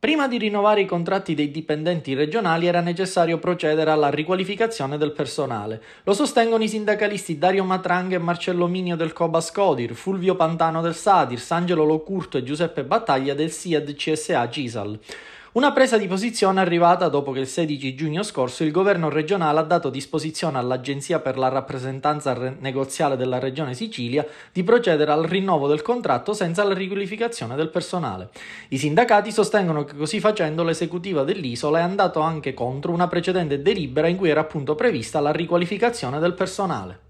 Prima di rinnovare i contratti dei dipendenti regionali era necessario procedere alla riqualificazione del personale. Lo sostengono i sindacalisti Dario Matranga e Marcello Minio del Cobas Codir, Fulvio Pantano del Sadir, Angelo Locurto e Giuseppe Battaglia del SIAD CSA Gisal. Una presa di posizione arrivata dopo che il 16 giugno scorso il governo regionale ha dato disposizione all'Agenzia per la rappresentanza re- negoziale della Regione Sicilia di procedere al rinnovo del contratto senza la riqualificazione del personale. I sindacati sostengono che così facendo l'esecutiva dell'isola è andato anche contro una precedente delibera in cui era appunto prevista la riqualificazione del personale.